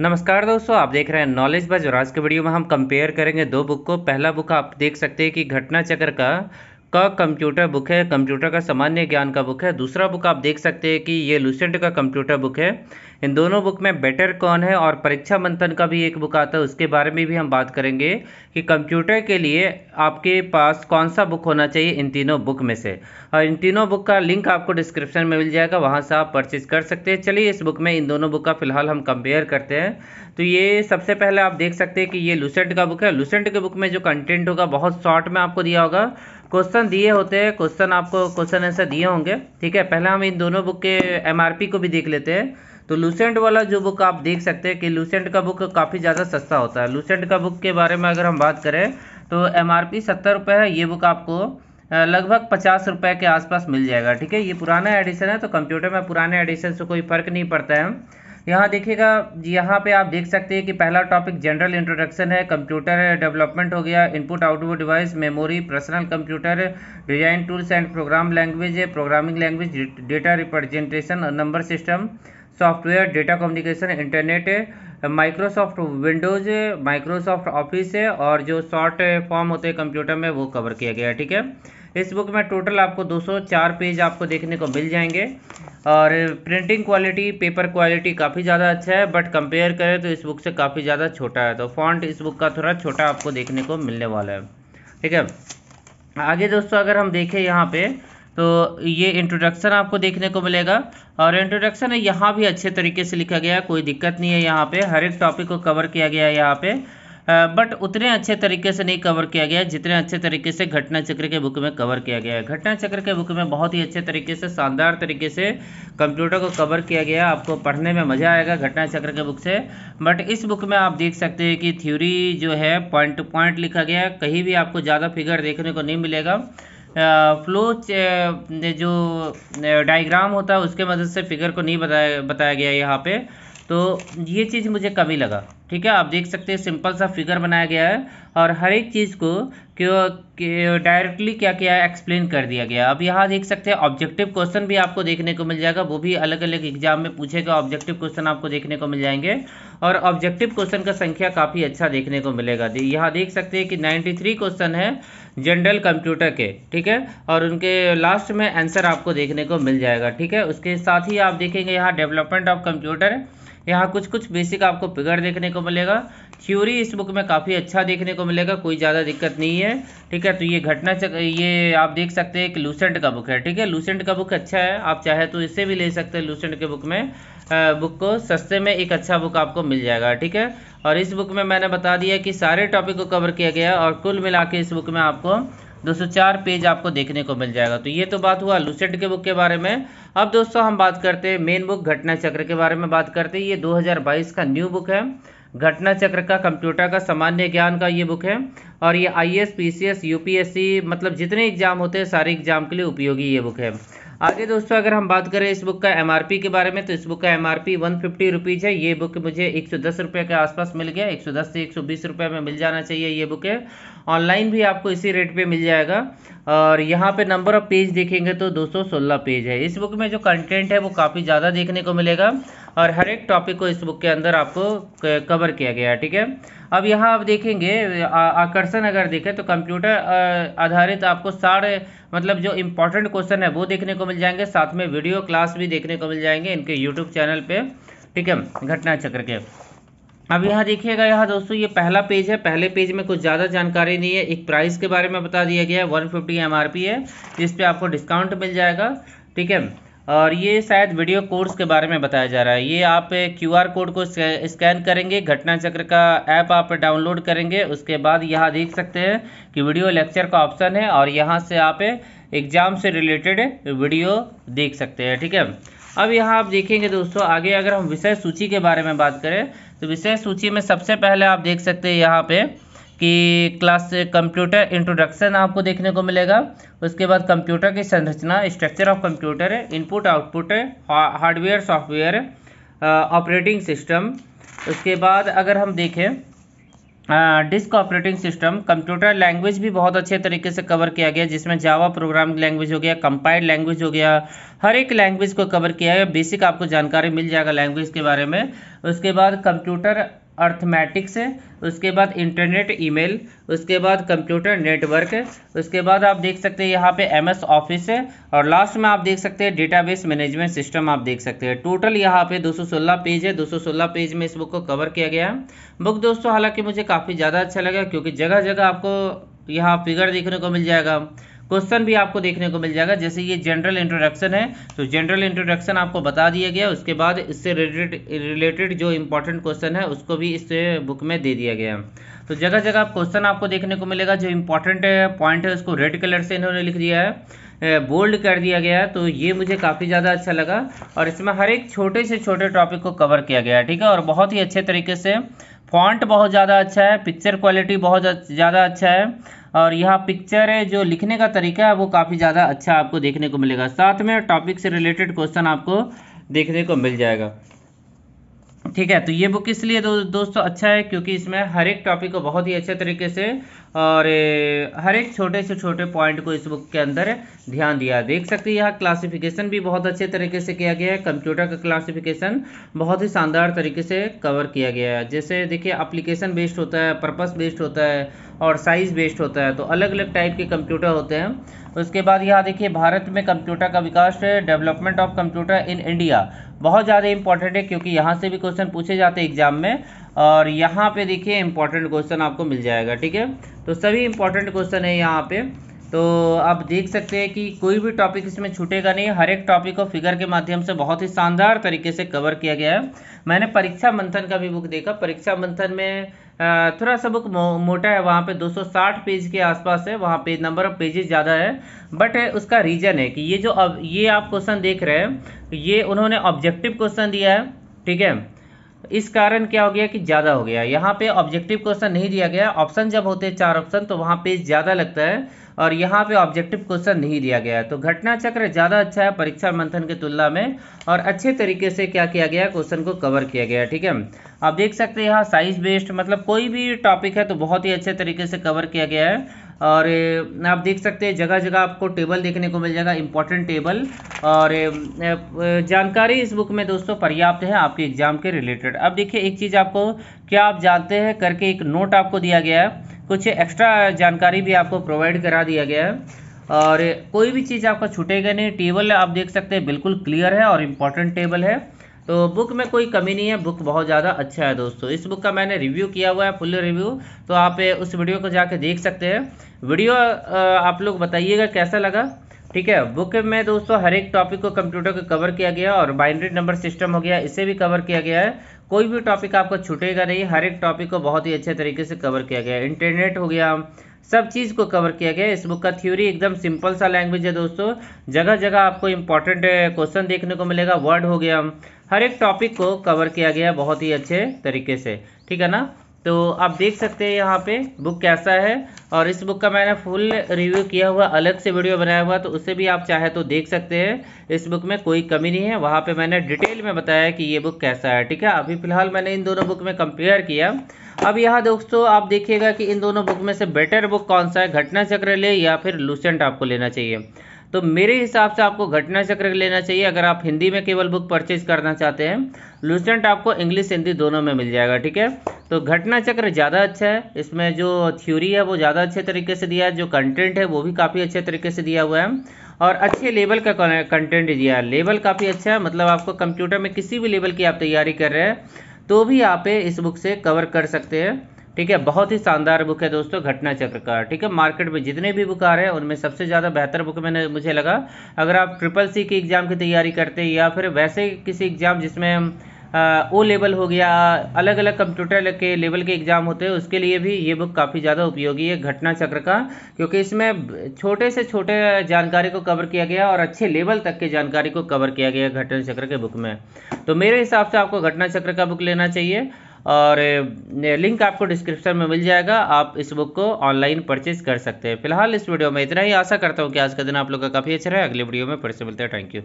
नमस्कार दोस्तों आप देख रहे हैं नॉलेज बाज और आज के वीडियो में हम कंपेयर करेंगे दो बुक को पहला बुक आप देख सकते हैं कि घटना चक्र का का कंप्यूटर बुक है कंप्यूटर का सामान्य ज्ञान का बुक है दूसरा बुक आप देख सकते हैं कि ये लूसेंट का कंप्यूटर बुक है इन दोनों बुक में बेटर कौन है और परीक्षा मंथन का भी एक बुक आता है उसके बारे में भी हम बात करेंगे कि कंप्यूटर के लिए आपके पास कौन सा बुक होना चाहिए इन तीनों बुक में से और इन तीनों बुक का लिंक आपको डिस्क्रिप्शन में मिल जाएगा वहाँ से आप परचेज कर सकते हैं चलिए इस बुक में इन दोनों बुक का फिलहाल हम कंपेयर करते हैं तो ये सबसे पहले आप देख सकते हैं कि ये लूसेंट का बुक है लूसेंट के बुक में जो कंटेंट होगा बहुत शॉर्ट में आपको दिया होगा क्वेश्चन दिए होते हैं क्वेश्चन आपको क्वेश्चन ऐसे दिए होंगे ठीक है पहले हम इन दोनों बुक के एमआरपी को भी देख लेते हैं तो लूसेंट वाला जो बुक आप देख सकते हैं कि लूसेंट का बुक काफ़ी ज़्यादा सस्ता होता है लूसेंट का बुक के बारे में अगर हम बात करें तो एम आर पी सत्तर रुपये है ये बुक आपको लगभग पचास रुपये के आसपास मिल जाएगा ठीक है ये पुराना एडिशन है तो कंप्यूटर में पुराने एडिशन से कोई फ़र्क नहीं पड़ता है यहाँ देखिएगा यहाँ पे आप देख सकते हैं कि पहला टॉपिक जनरल इंट्रोडक्शन है कंप्यूटर डेवलपमेंट हो गया input output device memory personal computer design tools and program language programming language data representation number system software data communication internet Microsoft Windows Microsoft Office और जो शॉर्ट फॉर्म होते हैं computer में वो cover किया गया है ठीक है इस बुक में टोटल आपको 204 पेज आपको देखने को मिल जाएंगे और प्रिंटिंग क्वालिटी पेपर क्वालिटी काफ़ी ज़्यादा अच्छा है बट कंपेयर करें तो इस बुक से काफ़ी ज़्यादा छोटा है तो फॉन्ट इस बुक का थोड़ा छोटा आपको देखने को मिलने वाला है ठीक है आगे दोस्तों अगर हम देखें यहाँ पे तो ये इंट्रोडक्शन आपको देखने को मिलेगा और इंट्रोडक्शन यहाँ भी अच्छे तरीके से लिखा गया है कोई दिक्कत नहीं है यहाँ पे हर एक टॉपिक को कवर किया गया है यहाँ पे बट उतने अच्छे तरीके से नहीं कवर किया गया जितने अच्छे तरीके से घटना चक्र के बुक में कवर किया गया है घटना चक्र के बुक में बहुत ही अच्छे तरीके से शानदार तरीके से कंप्यूटर को कवर किया गया आपको पढ़ने में मज़ा आएगा घटना चक्र के बुक से बट इस बुक में आप देख सकते हैं कि थ्योरी जो है पॉइंट टू पॉइंट लिखा गया है कहीं भी आपको ज़्यादा फिगर देखने को नहीं मिलेगा फ्लो जो डायग्राम होता है उसके मदद से फिगर को नहीं बताया बताया गया यहाँ पे तो ये चीज़ मुझे कमी लगा ठीक है आप देख सकते हैं सिंपल सा फिगर बनाया गया है और हर एक चीज़ को क्यों डायरेक्टली क्या किया है एक्सप्लेन कर दिया गया अब यहाँ देख सकते हैं ऑब्जेक्टिव क्वेश्चन भी आपको देखने को मिल जाएगा वो भी अलग अलग एग्जाम में पूछेगा ऑब्जेक्टिव क्वेश्चन आपको देखने को मिल जाएंगे और ऑब्जेक्टिव क्वेश्चन का संख्या काफ़ी अच्छा देखने को मिलेगा यहाँ देख सकते हैं कि नाइन्टी क्वेश्चन है जनरल कंप्यूटर के ठीक है और उनके लास्ट में आंसर आपको देखने को मिल जाएगा ठीक है उसके साथ ही आप देखेंगे यहाँ डेवलपमेंट ऑफ कंप्यूटर यहाँ कुछ कुछ बेसिक आपको फिगर देखने को मिलेगा थ्योरी इस बुक में काफ़ी अच्छा देखने को मिलेगा कोई ज़्यादा दिक्कत नहीं है ठीक है तो ये घटना चक ये आप देख सकते हैं कि लूसेंट का बुक है ठीक है लूसेंट का बुक अच्छा है आप चाहे तो इसे भी ले सकते हैं लूसेंट के बुक में बुक को सस्ते में एक अच्छा बुक आपको मिल जाएगा ठीक है और इस बुक में मैंने बता दिया कि सारे टॉपिक को कवर किया गया और कुल मिला इस बुक में आपको 204 पेज आपको देखने को मिल जाएगा तो ये तो बात हुआ लुसेंट के बुक के बारे में अब दोस्तों हम बात करते हैं मेन बुक घटना चक्र के बारे में बात करते हैं ये 2022 का न्यू बुक है घटना चक्र का कंप्यूटर का सामान्य ज्ञान का ये बुक है और ये I S P C S U P S C मतलब जितने एग्जाम होते हैं सारे एग्जाम के लिए उपयोगी ये बुक है आगे दोस्तों अगर हम बात करें इस बुक का एमआरपी के बारे में तो इस बुक का एमआरपी वन फिफ्टी रुपीज़ है ये बुक मुझे एक सौ दस रुपये के आसपास मिल गया एक सौ दस से एक सौ बीस रुपये में मिल जाना चाहिए ये बुक है ऑनलाइन भी आपको इसी रेट पे मिल जाएगा और यहाँ पे नंबर ऑफ पेज देखेंगे तो दो सौ सोलह पेज है इस बुक में जो कंटेंट है वो काफ़ी ज़्यादा देखने को मिलेगा और हर एक टॉपिक को इस बुक के अंदर आपको कवर किया गया है ठीक है अब यहाँ आप देखेंगे आकर्षण अगर देखें तो कंप्यूटर आधारित आपको सारे मतलब जो इम्पोर्टेंट क्वेश्चन है वो देखने को मिल जाएंगे साथ में वीडियो क्लास भी देखने को मिल जाएंगे इनके यूट्यूब चैनल पर ठीक है घटना चक्र के अब यहाँ देखिएगा यहाँ दोस्तों ये पहला पेज है पहले पेज में कुछ ज़्यादा जानकारी नहीं है एक प्राइस के बारे में बता दिया गया है 150 एमआरपी है जिस पे आपको डिस्काउंट मिल जाएगा ठीक है और ये शायद वीडियो कोर्स के बारे में बताया जा रहा है ये आप क्यूआर कोड को स्कैन करेंगे घटना चक्र का ऐप आप डाउनलोड करेंगे उसके बाद यहाँ देख सकते हैं कि वीडियो लेक्चर का ऑप्शन है और यहाँ से आप एग्ज़ाम से रिलेटेड वीडियो देख सकते हैं ठीक है अब यहाँ आप देखेंगे दोस्तों आगे अगर हम विषय सूची के बारे में बात करें तो विषय सूची में सबसे पहले आप देख सकते हैं यहाँ पर कि क्लास कंप्यूटर इंट्रोडक्शन आपको देखने को मिलेगा उसके बाद कंप्यूटर की संरचना structure of computer input output hardware software operating system उसके बाद अगर हम देखें disk operating system computer language भी बहुत अच्छे तरीके से कवर किया गया जिसमें जावा प्रोग्राम लैंग्वेज हो गया कंपाइल्ड लैंग्वेज हो गया हर एक लैंग्वेज को कवर किया गया बेसिक आपको जानकारी मिल जाएगा लैंग्वेज के बारे में उसके बाद कंप्यूटर अर्थमेटिक्स है उसके बाद इंटरनेट ईमेल उसके बाद कंप्यूटर नेटवर्क है उसके बाद आप देख सकते हैं यहाँ पे एमएस ऑफिस है और लास्ट में आप देख सकते हैं डेटाबेस मैनेजमेंट सिस्टम आप देख सकते हैं टोटल यहाँ पे 216 पेज है 216 पेज में इस बुक को कवर किया गया है बुक दोस्तों हालांकि मुझे काफ़ी ज़्यादा अच्छा लगा क्योंकि जगह जगह आपको यहाँ फिगर देखने को मिल जाएगा क्वेश्चन भी आपको देखने को मिल जाएगा जैसे ये जनरल इंट्रोडक्शन है तो जनरल इंट्रोडक्शन आपको बता दिया गया उसके बाद इससे रिलेटेड जो इंपॉर्टेंट क्वेश्चन है उसको भी इस बुक में दे दिया गया तो जगह जगह क्वेश्चन आपको देखने को मिलेगा जो इंपॉर्टेंट पॉइंट है उसको रेड कलर से इन्होंने लिख दिया है बोल्ड कर दिया गया है तो ये मुझे काफ़ी ज़्यादा अच्छा लगा और इसमें हर एक छोटे से छोटे टॉपिक को कवर किया गया है ठीक है और बहुत ही अच्छे तरीके से फॉन्ट बहुत ज़्यादा अच्छा है पिक्चर क्वालिटी बहुत ज़्यादा अच्छा है और यहाँ पिक्चर है जो लिखने का तरीका है वो काफ़ी ज़्यादा अच्छा आपको देखने को मिलेगा साथ में टॉपिक से रिलेटेड क्वेश्चन आपको देखने को मिल जाएगा ठीक है तो ये बुक इसलिए दो, दोस्तों अच्छा है क्योंकि इसमें हर एक टॉपिक को बहुत ही अच्छे तरीके से और हर एक छोटे से छोटे पॉइंट को इस बुक के अंदर ध्यान दिया देख सकते हैं यहाँ क्लासिफिकेशन भी बहुत अच्छे तरीके से किया गया है कंप्यूटर का क्लासिफिकेशन बहुत ही शानदार तरीके से कवर किया गया है जैसे देखिए अप्लीकेशन बेस्ड होता है पर्पज बेस्ड होता है और साइज़ बेस्ड होता है तो अलग अलग टाइप के कंप्यूटर होते हैं उसके बाद यहाँ देखिए भारत में कंप्यूटर का विकास development of computer in India बहुत ज़्यादा इंपॉर्टेंट है क्योंकि यहाँ से भी क्वेश्चन पूछे जाते हैं एग्जाम में और यहाँ पे देखिए इंपॉर्टेंट क्वेश्चन आपको मिल जाएगा ठीक है तो सभी इंपॉर्टेंट क्वेश्चन है यहाँ पे तो आप देख सकते हैं कि कोई भी टॉपिक इसमें छूटेगा नहीं हर एक टॉपिक को फिगर के माध्यम से बहुत ही शानदार तरीके से कवर किया गया है मैंने परीक्षा मंथन का भी बुक देखा परीक्षा मंथन में थोड़ा सा बुक मो, मोटा है वहाँ पे 260 पेज के आसपास है वहाँ पे नंबर ऑफ पेजेस ज़्यादा है बट उसका रीज़न है कि ये जो अब ये आप क्वेश्चन देख रहे हैं ये उन्होंने ऑब्जेक्टिव क्वेश्चन दिया है ठीक है इस कारण क्या हो गया कि ज़्यादा हो गया यहाँ पे ऑब्जेक्टिव क्वेश्चन नहीं दिया गया ऑप्शन जब होते हैं चार ऑप्शन तो वहाँ पे ज़्यादा लगता है और यहाँ पे ऑब्जेक्टिव क्वेश्चन नहीं दिया गया है तो घटना चक्र ज़्यादा अच्छा है परीक्षा मंथन की तुलना में और अच्छे तरीके से क्या किया गया क्वेश्चन को कवर किया गया ठीक है आप देख सकते हैं यहाँ साइज बेस्ड मतलब कोई भी टॉपिक है तो बहुत ही अच्छे तरीके से कवर किया गया है और आप देख सकते हैं जगह जगह आपको टेबल देखने को मिल जाएगा इम्पोर्टेंट टेबल और जानकारी इस बुक में दोस्तों पर्याप्त है आपके एग्जाम के रिलेटेड अब देखिए एक चीज़ आपको क्या आप जानते हैं करके एक नोट आपको दिया गया है कुछ एक्स्ट्रा जानकारी भी आपको प्रोवाइड करा दिया गया है और कोई भी चीज़ आपका छूटेगा नहीं टेबल आप देख सकते हैं बिल्कुल क्लियर है और इम्पॉर्टेंट टेबल है तो बुक में कोई कमी नहीं है बुक बहुत ज़्यादा अच्छा है दोस्तों इस बुक का मैंने रिव्यू किया हुआ है फुल रिव्यू तो आप उस वीडियो को जाके देख सकते हैं वीडियो आप लोग बताइएगा कैसा लगा ठीक है बुक में दोस्तों हर एक टॉपिक को कंप्यूटर को कवर किया गया और बाइंड्रेड नंबर सिस्टम हो गया इसे भी कवर किया गया है कोई भी टॉपिक आपको छूटेगा नहीं हर एक टॉपिक को बहुत ही अच्छे तरीके से कवर किया गया है इंटरनेट हो गया सब चीज़ को कवर किया गया इस बुक का थ्योरी एकदम सिंपल सा लैंग्वेज है दोस्तों जगह जगह आपको इंपॉर्टेंट क्वेश्चन eh, देखने को मिलेगा वर्ड हो गया हर एक टॉपिक को कवर किया गया बहुत ही अच्छे तरीके से ठीक है ना तो आप देख सकते हैं यहाँ पे बुक कैसा है और इस बुक का मैंने फुल रिव्यू किया हुआ अलग से वीडियो बनाया हुआ तो उससे भी आप चाहे तो देख सकते हैं इस बुक में कोई कमी नहीं है वहाँ पे मैंने डिटेल में बताया कि ये बुक कैसा है ठीक है अभी फ़िलहाल मैंने इन दोनों बुक में कंपेयर किया अब यहाँ दोस्तों आप देखिएगा कि इन दोनों बुक में से बेटर बुक कौन सा है घटना चक्र ले या फिर लूसेंट आपको लेना चाहिए तो मेरे हिसाब से आपको घटना चक्र लेना चाहिए अगर आप हिंदी में केवल बुक परचेज करना चाहते हैं लूसेंट आपको इंग्लिश हिंदी दोनों में मिल जाएगा ठीक है तो घटना चक्र ज़्यादा अच्छा है इसमें जो थ्योरी है वो ज़्यादा अच्छे तरीके से दिया है जो कंटेंट है वो भी काफ़ी अच्छे तरीके से दिया हुआ है और अच्छे लेवल का कंटेंट दिया है लेवल काफ़ी अच्छा है मतलब आपको कंप्यूटर में किसी भी लेवल की आप तैयारी कर रहे हैं तो भी आप इस बुक से कवर कर सकते हैं ठीक है बहुत ही शानदार बुक है दोस्तों घटना चक्र का ठीक है मार्केट में जितने भी बुक आ रहे हैं उनमें सबसे ज़्यादा बेहतर बुक मैंने मुझे लगा अगर आप ट्रिपल सी की एग्ज़ाम की तैयारी करते हैं या फिर वैसे किसी एग्ज़ाम जिसमें ओ लेवल हो गया अलग अलग कंप्यूटर के लेवल के एग्ज़ाम होते हैं उसके लिए भी ये बुक काफ़ी ज़्यादा उपयोगी है घटना चक्र का क्योंकि इसमें छोटे से छोटे जानकारी को कवर किया गया और अच्छे लेवल तक की जानकारी को कवर किया गया घटना चक्र के बुक में तो मेरे हिसाब से आपको घटना चक्र का बुक लेना चाहिए और लिंक आपको डिस्क्रिप्शन में मिल जाएगा आप इस बुक को ऑनलाइन परचेज कर सकते हैं फिलहाल इस वीडियो में इतना ही आशा करता हूँ कि आज का दिन आप लोग का काफ़ी अच्छा रहे अगले वीडियो में फिर से मिलते हैं थैंक यू